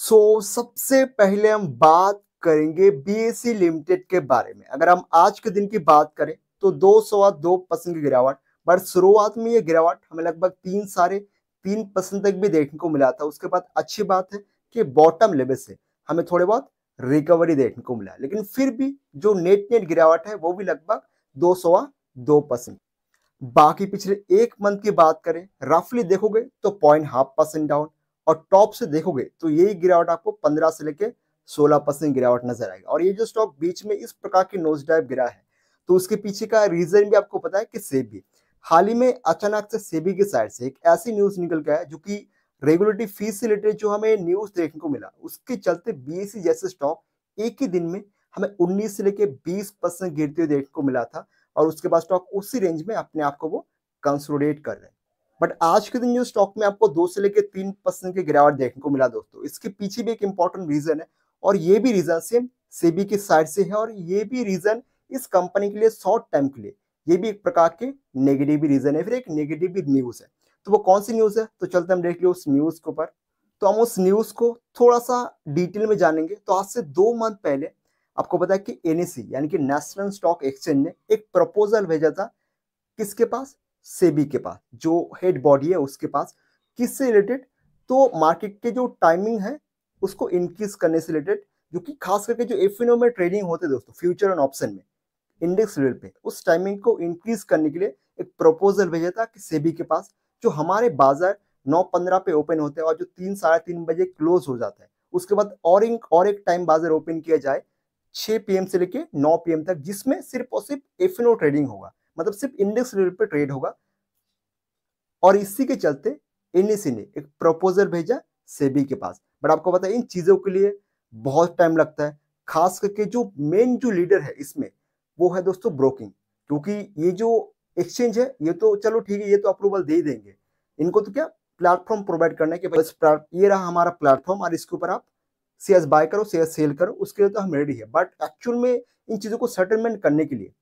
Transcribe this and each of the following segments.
सो so, सबसे पहले हम बात करेंगे बीएसई लिमिटेड के बारे में अगर हम आज के दिन की बात करें तो दो सवा दो परसेंट की गिरावट बट शुरुआत में ये गिरावट हमें लगभग तीन साढ़े तीन परसेंट तक भी देखने को मिला था उसके बाद अच्छी बात है कि बॉटम लेवल से हमें थोड़े बहुत रिकवरी देखने को मिला लेकिन फिर भी जो नेट नेट गिरावट है वो भी लगभग दो सवा दो परसेंट बाकी पिछले एक मंथ की बात करें रफली देखोगे तो पॉइंट हाफ परसेंट डाउन और टॉप से देखोगे तो यही गिरावट आपको पंद्रह से लेके सोलह परसेंट गिरावट नजर आएगा और ये जो स्टॉक बीच में इस प्रकार की नोज डाइव गिरा है तो उसके पीछे का रीजन भी आपको पता है कि सेबी हाल ही में अचानक से सेबी की साइड से एक ऐसी न्यूज निकल गया है जो कि रेगुलेटरी फीस से रिलेटेड जो हमें न्यूज देखने को मिला उसके चलते बीएससी जैसे स्टॉक एक ही दिन में हमें उन्नीस से लेके बीस परसेंट गिरते हुए देखने को मिला था और उसके बाद स्टॉक उसी रेंज में अपने आप को वो कंसोलिडेट कर रहे हैं बट आज के दिन जो स्टॉक में आपको दो से लेकर तीन परसेंट की गिरावट देखने को मिला दोस्तों इसके पीछे भी एक इंपॉर्टेंट रीजन है और ये भी रीजन सेम सेबी की साइड से है और ये भी रीजन इस कंपनी के लिए शॉर्ट टर्म के लिए ये भी एक प्रकार के नेगेटिव रीजन है फिर एक नेगेटिव न्यूज है तो वो कौन सी न्यूज है तो चलते हम देख लिये उस न्यूज के ऊपर तो हम उस न्यूज को थोड़ा सा डिटेल में जानेंगे तो आज से दो मंथ पहले आपको पता है कि एनएसी e यानी कि नेशनल स्टॉक एक्सचेंज ने एक प्रपोजल भेजा था किसके पास सेबी के पास जो हेड बॉडी है उसके पास किससे रिलेटेड तो मार्केट के जो टाइमिंग है उसको इंक्रीज करने से रिलेटेड जो कि खास करके जो ओ में ट्रेडिंग होते हैं दोस्तों फ्यूचर एंड ऑप्शन में इंडेक्स लेवल पे उस टाइमिंग को इंक्रीज करने के लिए एक प्रपोजल भेजा था कि सेबी के पास जो हमारे बाजार नौ पंद्रह पे ओपन होते हैं और जो तीन साढ़े तीन बजे क्लोज हो जाता है उसके बाद और एक और एक टाइम बाजार ओपन किया जाए 6 पीएम से लेके 9 पीएम तक जिसमें सिर्फ और सिर्फ ओ ट्रेडिंग होगा मतलब सिर्फ इंडेक्स लेवल पे ट्रेड होगा और इसी के चलते एनएसी e ने एक प्रपोजल भेजा सेबी के पास बट आपको पता है इन चीज़ों के लिए बहुत टाइम लगता है खास करके जो मेन जो लीडर है इसमें वो है दोस्तों ब्रोकिंग क्योंकि ये जो एक्सचेंज है ये तो चलो ठीक है ये तो अप्रूवल दे देंगे इनको तो क्या प्लेटफॉर्म प्रोवाइड करना है कि बस ये रहा हमारा प्लेटफॉर्म और इसके ऊपर आप शेयर बाय करो शेयर सेल करो उसके लिए तो हम रेडी है बट एक्चुअल में इन चीज़ों को सेटलमेंट करने के लिए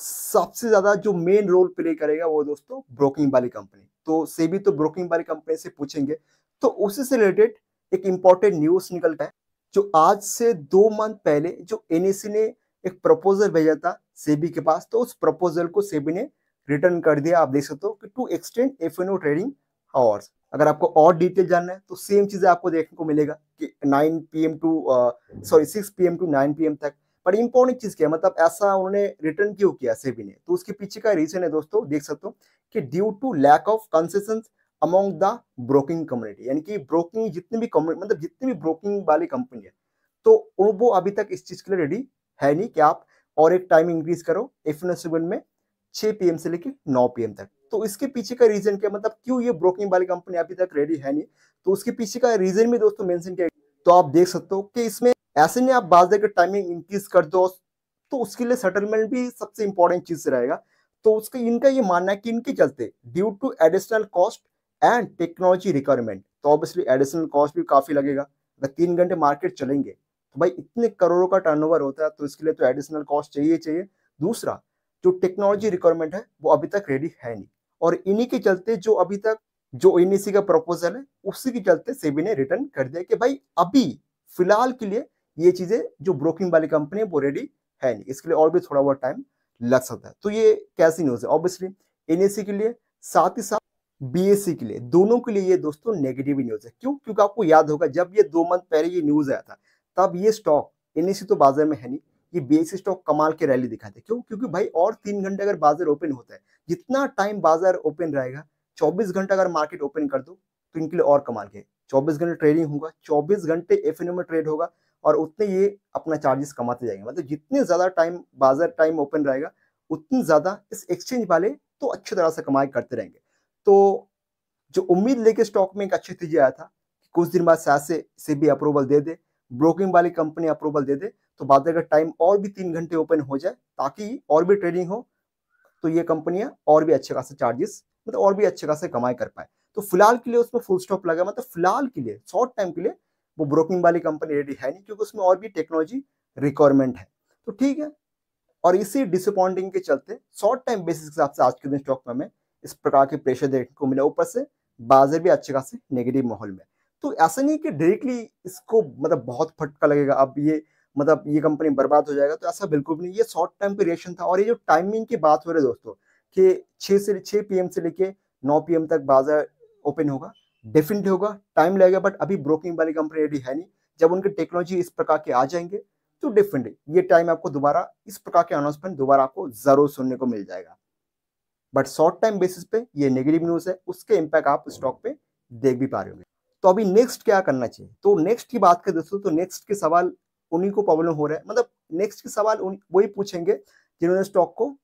सबसे ज्यादा जो मेन रोल प्ले करेगा वो दोस्तों ब्रोकिंग वाली कंपनी तो सेबी तो ब्रोकिंग वाली कंपनी से पूछेंगे तो उसी से रिलेटेड एक इंपॉर्टेंट न्यूज निकलता है जो आज से दो मंथ पहले जो एनएसी ने एक प्रपोजल भेजा था सेबी के पास तो उस प्रपोजल को सेबी ने रिटर्न कर दिया आप देख सकते हो कि to extend F N O trading hours अगर आपको और डिटेल जानना है तो सेम चीज आपको देखने को मिलेगा कि 9 PM to sorry 6 PM to 9 PM तक पर इम्पोर्टेंट चीज़ क्या है मतलब ऐसा उन्होंने रिटर्न क्यों किया सेबी ने तो उसके पीछे का रीजन है दोस्तों देख सकते हो कि due to lack of concession among the broking community यानी कि ब्रोकिंग जितनी भी मतलब जितनी भी ब्रोकिंग वाली कंपनी है तो वो अभी तक इस चीज़ के लिए रेडी है नहीं कि आप और एक टाइम इंक्रीज करो एफ में छह पी से लेकर नौ पी तक तो इसके पीछे का रीजन क्या मतलब क्यों ये ब्रोकिंग वाली कंपनी अभी तक रेडी है नहीं तो उसके पीछे का रीजन भी दोस्तों मेंशन किया तो आप देख सकते हो कि इसमें ऐसे में आप बाज का टाइमिंग इंक्रीज कर दो तो उसके लिए सेटलमेंट भी सबसे इंपॉर्टेंट चीज रहेगा तो उसका इनका ये मानना है कि इनके चलते due to additional cost and technology requirement तो ऑब्वियसली एडिशनल कॉस्ट भी काफी लगेगा अगर तीन घंटे मार्केट चलेंगे तो भाई इतने करोड़ों का टर्नओवर होता है तो इसके लिए तो एडिशनल कॉस्ट चाहिए चाहिए दूसरा जो टेक्नोलॉजी रिक्वायरमेंट है वो अभी तक रेडी है नहीं और इन्हीं के चलते जो अभी तक जो एनईसी का प्रपोजल है उसी के चलते सेबी ने रिटर्न कर दिया कि भाई अभी फिलहाल के लिए ये चीजें जो ब्रोकिंग वाली कंपनी है वो रेडी है नहीं इसके लिए और भी थोड़ा बहुत टाइम लग सकता है तो ये कैसी न्यूज है ऑब्वियसली एनएससी के लिए साथ ही साथ बीएससी के लिए दोनों के लिए ये दोस्तों नेगेटिव न्यूज है क्यों क्योंकि आपको याद होगा जब ये दो मंथ पहले ये न्यूज आया था तब ये स्टॉक एनएससी तो बाजार में है नहीं ये बीएससी स्टॉक कमाल के रैली दिखाते क्यों क्योंकि भाई और तीन घंटे अगर बाजार ओपन होता है जितना टाइम बाजार ओपन रहेगा चौबीस घंटा अगर मार्केट ओपन कर दो तो इनके लिए और कमाल के चौबीस घंटे ट्रेडिंग होगा चौबीस घंटे एफ में ट्रेड होगा और उतने ये अपना चार्जेस कमाते जाएंगे मतलब जितने ज़्यादा टाइम बाजार टाइम ओपन रहेगा उतने ज़्यादा इस एक्सचेंज वाले तो अच्छी तरह से कमाई करते रहेंगे तो जो उम्मीद लेके स्टॉक में एक अच्छी तेजी आया था कि कुछ दिन बाद सास से, से भी अप्रूवल दे दे ब्रोकिंग वाली कंपनी अप्रूवल दे दे तो बाद अगर टाइम और भी तीन घंटे ओपन हो जाए ताकि और भी ट्रेडिंग हो तो ये कंपनियां और भी अच्छे खासे चार्जेस मतलब और भी अच्छे खासे कमाई कर पाए तो फिलहाल के लिए उसमें फुल स्टॉप लगा मतलब फिलहाल के लिए शॉर्ट टाइम के लिए वो ब्रोकिंग वाली कंपनी रेडी है नहीं क्योंकि उसमें और भी टेक्नोलॉजी रिक्वायरमेंट है तो ठीक है और इसी डिसअपॉइंटिंग के चलते शॉर्ट टाइम बेसिस के हिसाब से आज के दिन स्टॉक में हमें इस प्रकार के प्रेशर देखने को मिला ऊपर से बाजार भी अच्छे खासे नेगेटिव माहौल में तो ऐसा नहीं कि डायरेक्टली इसको मतलब बहुत फटका लगेगा अब ये मतलब ये कंपनी बर्बाद हो जाएगा तो ऐसा बिल्कुल भी नहीं ये शॉर्ट टाइम का रिएक्शन था और ये जो टाइमिंग की बात हो रही है दोस्तों कि छः से छः पीएम से लेके नौ पीएम तक बाजार ओपन होगा डेफिनेट होगा टाइम लगेगा बट अभी ब्रोकिंग वाली कंपनी रेडी है नहीं जब उनकी टेक्नोलॉजी इस प्रकार के आ जाएंगे तो डेफिनेट ये टाइम आपको दोबारा इस प्रकार के अनाउंसमेंट दोबारा आपको जरूर सुनने को मिल जाएगा बट शॉर्ट टाइम बेसिस पे ये नेगेटिव न्यूज़ है उसके इम्पैक्ट आप स्टॉक पे देख भी पा रहे होंगे तो अभी नेक्स्ट क्या करना चाहिए तो नेक्स्ट की बात करें दोस्तों तो नेक्स्ट के सवाल उन्हीं को प्रॉब्लम हो रहा है मतलब नेक्स्ट के सवाल वही पूछेंगे जिन्होंने स्टॉक को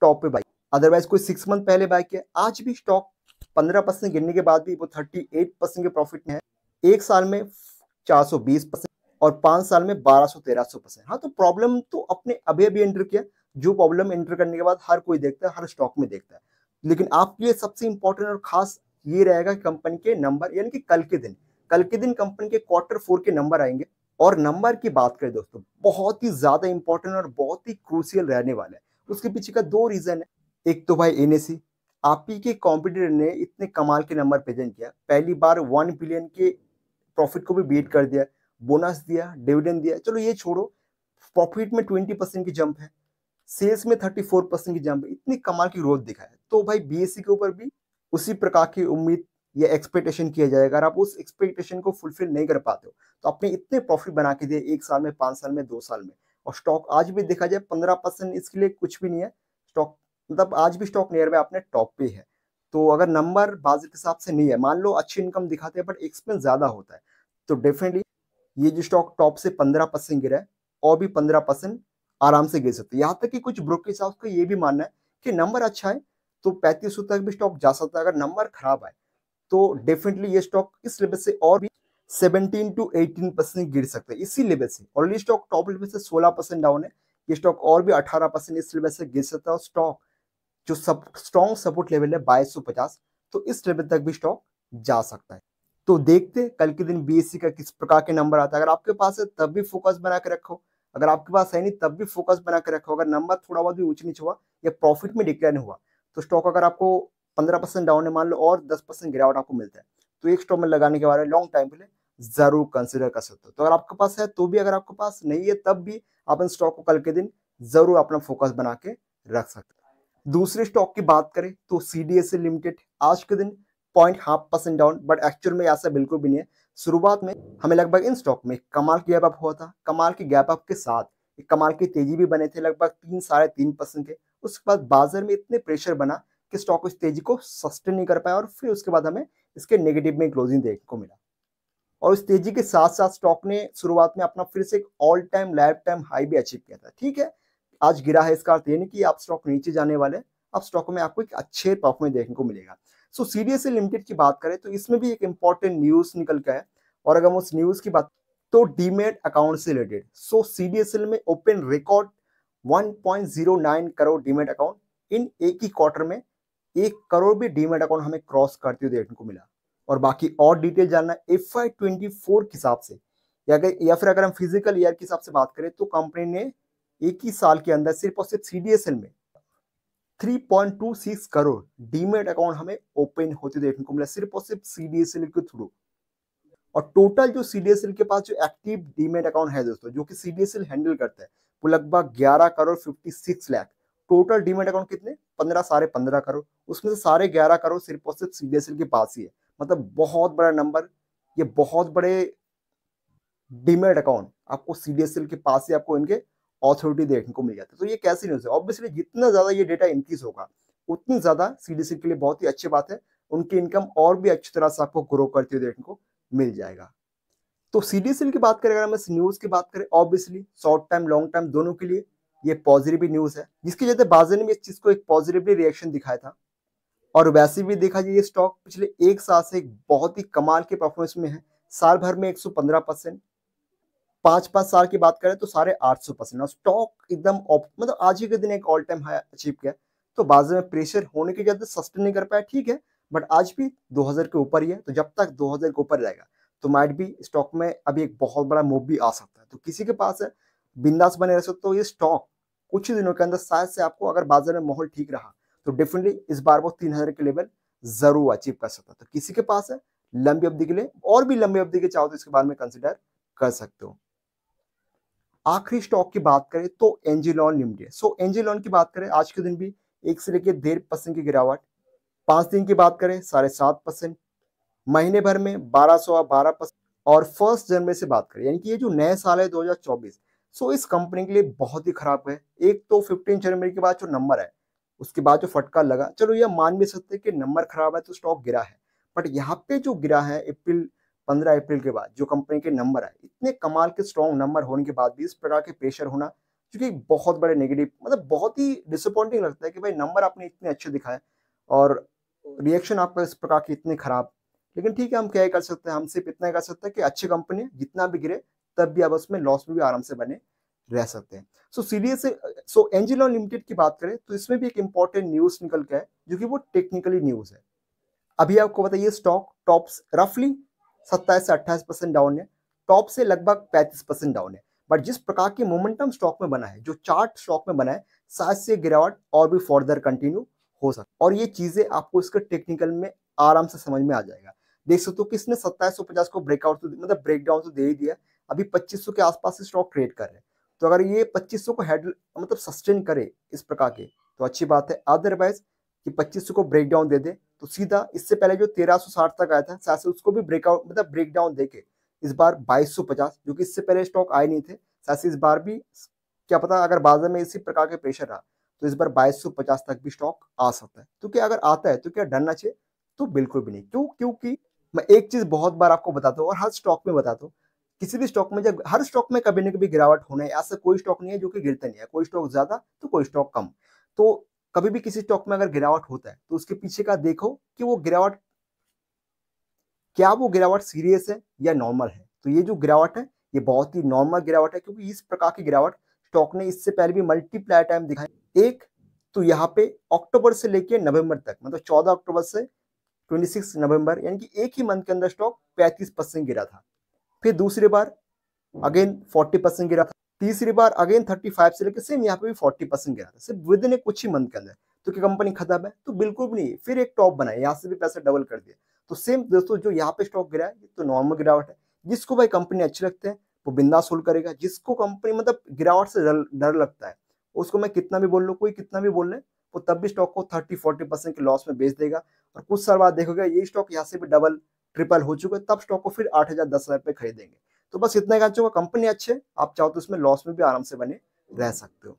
टॉप पे बाई अदरवाइज कोई सिक्स मंथ पहले बाय किया आज भी स्टॉक पंद्रह परसेंट गिरने के बाद भी वो थर्टी एट परसेंट के प्रॉफिट में है एक साल में चार सौ बीस परसेंट और पाँच साल में बारह सौ तेरह सौ परसेंट हाँ तो प्रॉब्लम तो अपने अभी अभी एंटर किया जो प्रॉब्लम एंटर करने के बाद हर कोई देखता है हर स्टॉक में देखता है लेकिन आपके लिए सबसे इंपॉर्टेंट और खास ये रहेगा कंपनी के नंबर यानी कि कल के दिन कल के दिन कंपनी के क्वार्टर फोर के नंबर आएंगे और नंबर की बात करें दोस्तों बहुत ही ज़्यादा इंपॉर्टेंट और बहुत ही क्रूसियल रहने वाला है उसके पीछे का दो रीज़न है एक तो भाई एन ही के कॉम्पिटिटर ने इतने कमाल के नंबर प्रेजेंट किया पहली बार वन बिलियन के प्रॉफिट को भी बीट कर दिया बोनस दिया डिविडेंड दिया चलो ये छोड़ो प्रॉफिट में ट्वेंटी परसेंट की जंप है सेल्स में थर्टी फोर परसेंट की जंप है इतनी कमाल की ग्रोथ दिखा है तो भाई बी e के ऊपर भी उसी प्रकार की उम्मीद या एक्सपेक्टेशन किया जाएगा अगर आप उस एक्सपेक्टेशन को फुलफिल नहीं कर पाते हो तो आपने इतने प्रॉफिट बना के दिए एक साल में पाँच साल में दो साल में और स्टॉक आज भी देखा जाए पंद्रह परसेंट इसके लिए कुछ भी नहीं है स्टॉक मतलब आज भी स्टॉक नियर में आपने टॉप पे है तो अगर नंबर बाजार के हिसाब से नहीं है मान लो अच्छी इनकम दिखाते हैं बट एक्सपेंस ज़्यादा होता है तो डेफिनेटली ये जो स्टॉक टॉप से पंद्रह परसेंट गिरा है और भी पंद्रह परसेंट आराम से गिर सकते हैं यहाँ तक कि कुछ के हिसाब का ये भी मानना है कि नंबर अच्छा है तो पैंतीस सौ तक भी स्टॉक जा सकता है अगर नंबर खराब आए तो डेफिनेटली ये स्टॉक इस लेवल से और भी सेवनटीन टू एटीन परसेंट गिर सकते हैं इसी लेवल से ऑलरेडी स्टॉक टॉप लेवल से सोलह परसेंट डाउन है ये स्टॉक और भी अठारह परसेंट इस लेवल से गिर सकता है और स्टॉक जो सब स्ट्रॉन्ग सपोर्ट लेवल है बाईस सौ पचास तो इस लेवल तक भी स्टॉक जा सकता है तो देखते कल के दिन बी e का किस प्रकार के नंबर आता है अगर आपके पास है तब भी फोकस बना के रखो अगर आपके पास है नहीं तब भी फोकस बना के रखो अगर नंबर थोड़ा बहुत भी ऊंच नीच हुआ या प्रॉफिट में डिक्लाइन हुआ तो स्टॉक अगर आपको पंद्रह परसेंट डाउन है मान लो और दस परसेंट गिरावट आपको मिलता है तो एक स्टॉक में लगाने के बारे में लॉन्ग टाइम के लिए जरूर कंसिडर कर सकते हो तो अगर आपके पास है तो भी अगर आपके पास नहीं है तब भी आप इन स्टॉक को कल के दिन जरूर अपना फोकस बना के रख सकते दूसरे स्टॉक की बात करें तो सी लिमिटेड e आज के दिन point half percent down but actual में ऐसा बिल्कुल भी नहीं है शुरुआत में हमें लगभग इन स्टॉक में कमाल की गैप अप हुआ था कमाल की गैप अप के साथ कमाल की तेजी भी बने थे लगभग तीन साढ़े तीन परसेंट के उसके बाद बाजार में इतने प्रेशर बना कि स्टॉक इस तेजी को सस्टेन नहीं कर पाया और फिर उसके बाद हमें इसके नेगेटिव में क्लोजिंग देखने को मिला और उस तेजी के साथ साथ स्टॉक ने शुरुआत में अपना फिर से एक all time life time high भी अचीव किया था ठीक है आज गिरा है इसका अर्थ ये नहीं कि आप स्टॉक नीचे जाने वाले अब स्टॉक में आपको एक अच्छे परफॉर्मेंस देखने को मिलेगा सो सीबीएसई लिमिटेड की बात करें तो इसमें भी एक इम्पॉर्टेंट न्यूज निकल गया है और अगर हम उस न्यूज की बात तो डीमेट अकाउंट से रिलेटेड सो सीबीएसएल में open record 1.09 crore demat account in एक ही क्वार्टर में एक करोड़ भी डीमेट अकाउंट हमें क्रॉस करते हुए देखने को मिला और बाकी और डिटेल जानना एफ आई ट्वेंटी फोर के हिसाब से या, या फिर अगर हम फिजिकल ईयर के हिसाब से बात करें तो कंपनी ने एक ही साल के अंदर सिर्फ और सिर्फ सीडीएसएल में 3.26 करोड़ डीमेट अकाउंट हमें ओपन होते देखने को मिला सिर्फ और सिर्फ सीडीएसएल के थ्रू और टोटल जो सीडीएसएल के पास जो एक्टिव डीमेट अकाउंट है दोस्तों जो कि सीडीएसएल हैंडल करता है वो लगभग ग्यारह crore 56 lakh total demat account कितने पंद्रह साढ़े पंद्रह करोड़ उसमें से साढ़े ग्यारह करोड़ सिर्फ और सिर्फ सीडीएसएल के पास ही है मतलब बहुत बड़ा नंबर ये बहुत बड़े डीमेट अकाउंट आपको सीडीएसएल के पास ही आपको इनके ऑथोरिटी देखने को मिल जाती है तो ये कैसी न्यूज़ है ऑब्वियसली जितना ज़्यादा ये डेटा इंक्रीज होगा उतनी ज़्यादा सी के लिए बहुत ही अच्छी बात है उनकी इनकम और भी अच्छी तरह से आपको ग्रो करते हुए देखने को मिल जाएगा तो सी की बात करें अगर हम इस न्यूज़ की बात करें obviously short time long time दोनों के लिए ये पॉजिटिव न्यूज़ है जिसकी वजह बाजार ने भी इस चीज़ को एक पॉजिटिवली रिएक्शन दिखाया था और वैसे भी देखा जाए ये स्टॉक पिछले एक साल से एक बहुत ही कमाल के परफॉर्मेंस में है साल भर में 115 परसेंट पांच पांच साल की बात करें तो साढ़े आठ सौ परसेंट और स्टॉक एकदम मतलब आज ही के दिन एक ऑल टाइम हाई अचीव किया तो बाजार में प्रेशर होने के चलते सस्टेन नहीं कर पाया ठीक है बट आज भी 2000 के ऊपर ही है तो जब तक 2000 के ऊपर रहेगा तो माइट भी स्टॉक में अभी एक बहुत बड़ा मूव भी आ सकता है तो किसी के पास है बिंदास बने रह सकते हो ये स्टॉक कुछ ही दिनों के अंदर शायद से आपको अगर बाजार में माहौल ठीक रहा तो डेफिनेटली इस बार वो तीन हजार के लेवल जरूर अचीव कर सकता है तो किसी के पास है लंबी अवधि के लिए और भी लंबी अवधि के चाहो तो इसके बारे में कंसिडर कर सकते हो आखिरी स्टॉक की बात करें तो एंजिलॉन लिमिटेड सो एंजिलॉन की बात करें आज के दिन भी एक से लेकर डेढ़ परसेंट की गिरावट पांच दिन की बात करें साढ़े सात परसेंट महीने भर में बारह सौ बारह परसेंट और फर्स्ट जनवरी से बात करें यानी कि ये जो नए साल है 2024 सो इस कंपनी के लिए बहुत ही खराब है एक तो 15 जनवरी के बाद जो नंबर है उसके बाद जो फटका लगा चलो ये मान भी सकते कि नंबर खराब है तो स्टॉक गिरा है बट यहाँ पे जो गिरा है अप्रैल पंद्रह अप्रैल के बाद जो कंपनी के नंबर आए इतने कमाल के स्ट्रॉन्ग नंबर होने के बाद भी इस प्रकार के प्रेशर होना जो कि बहुत बड़े नेगेटिव मतलब बहुत ही डिसअपॉइंटिंग लगता है कि भाई नंबर आपने इतने अच्छे दिखाए और रिएक्शन आपका इस प्रकार के इतने खराब लेकिन ठीक है हम क्या कर सकते हैं हम सिर्फ इतना कर सकते हैं कि अच्छी कंपनी जितना भी गिरे तब भी आप उसमें लॉस में भी आराम से बने रह सकते हैं so serious so Angelo limited की बात करें तो इसमें भी एक इंपॉर्टेंट न्यूज निकल के है जो कि वो टेक्निकली न्यूज है अभी आपको बताइए स्टॉक टॉप्स रफली सत्ताईस से अट्ठाईस परसेंट डाउन है टॉप से लगभग पैंतीस परसेंट डाउन है बट जिस प्रकार की मोमेंटम स्टॉक में बना है जो चार्ट स्टॉक में बना है शायद से गिरावट और भी फर्दर कंटिन्यू हो सकता और ये चीज़ें आपको इसके टेक्निकल में आराम से समझ में आ जाएगा देख सकते हो कि इसने सत्ताईस सौ पचास को ब्रेकआउट तो मतलब ब्रेकडाउन तो दे ही दिया अभी पच्चीस सौ के आसपास स्टॉक ट्रेड कर रहे हैं तो अगर ये पच्चीस सौ को हेड मतलब सस्टेन करे इस प्रकार के तो अच्छी बात है अदरवाइज कि पच्चीस सौ को ब्रेकडाउन दे दे तो सीधा इससे पहले जो 1360 तक आया था सासे उसको भी ब्रेकआउट मतलब ब्रेक डाउन देके इस बार 2250 जो कि इससे पहले स्टॉक आए नहीं थे सासे इस बार भी क्या पता अगर बाजार में इसी प्रकार के प्रेशर रहा तो इस बार 2250 तक भी स्टॉक आ सकता है तो क्या अगर आता है तो क्या डरना चाहिए तो बिल्कुल भी नहीं क्यों क्योंकि मैं एक चीज बहुत बार आपको बताता हूँ और हर स्टॉक में बताता हूँ किसी भी स्टॉक में जब हर स्टॉक में कभी ना कभी गिरावट होना है ऐसा कोई स्टॉक नहीं है जो कि गिरता नहीं है कोई स्टॉक ज्यादा तो कोई स्टॉक कम तो कभी भी किसी स्टॉक में अगर गिरावट होता है तो उसके पीछे का देखो कि वो गिरावट क्या वो गिरावट सीरियस है या नॉर्मल है तो ये जो गिरावट है ये बहुत ही नॉर्मल गिरावट है क्योंकि इस प्रकार की गिरावट स्टॉक ने इससे पहले भी मल्टीप्लाई टाइम दिखाई एक तो यहाँ पे अक्टूबर से लेके नवंबर तक मतलब चौदह अक्टूबर से 26 नवंबर यानी कि एक ही मंथ के अंदर स्टॉक 35 परसेंट गिरा था फिर दूसरी बार अगेन 40 परसेंट गिरा था तीसरी बार अगेन 35 से लेकर सेम यहाँ पे भी 40 परसेंट गिरा था सिर्फ विद इन कुछ ही मंथ के अंदर तो क्या कंपनी खत्म है तो बिल्कुल भी नहीं फिर एक टॉप बनाया यहाँ से भी पैसा डबल कर दिया तो सेम दोस्तों जो यहाँ पे स्टॉक गिरा है तो नॉर्मल गिरावट है जिसको भाई कंपनी अच्छे लगते हैं वो बिंदा सोल करेगा जिसको कंपनी मतलब गिरावट से डर लगता है उसको मैं कितना भी बोल लूँ कोई कितना भी बोल लें वो तब भी स्टॉक को थर्टी फोर्टी परसेंट के लॉस में बेच देगा और कुछ साल बाद देखोगे ये स्टॉक यहाँ से भी डबल ट्रिपल हो चुका है तब स्टॉक को फिर आठ हज़ार दस हज़ार पे खरीदेंगे तो बस इतने का कंपनी अच्छे आप चाहो तो उसमें लॉस में भी आराम से बने रह सकते हो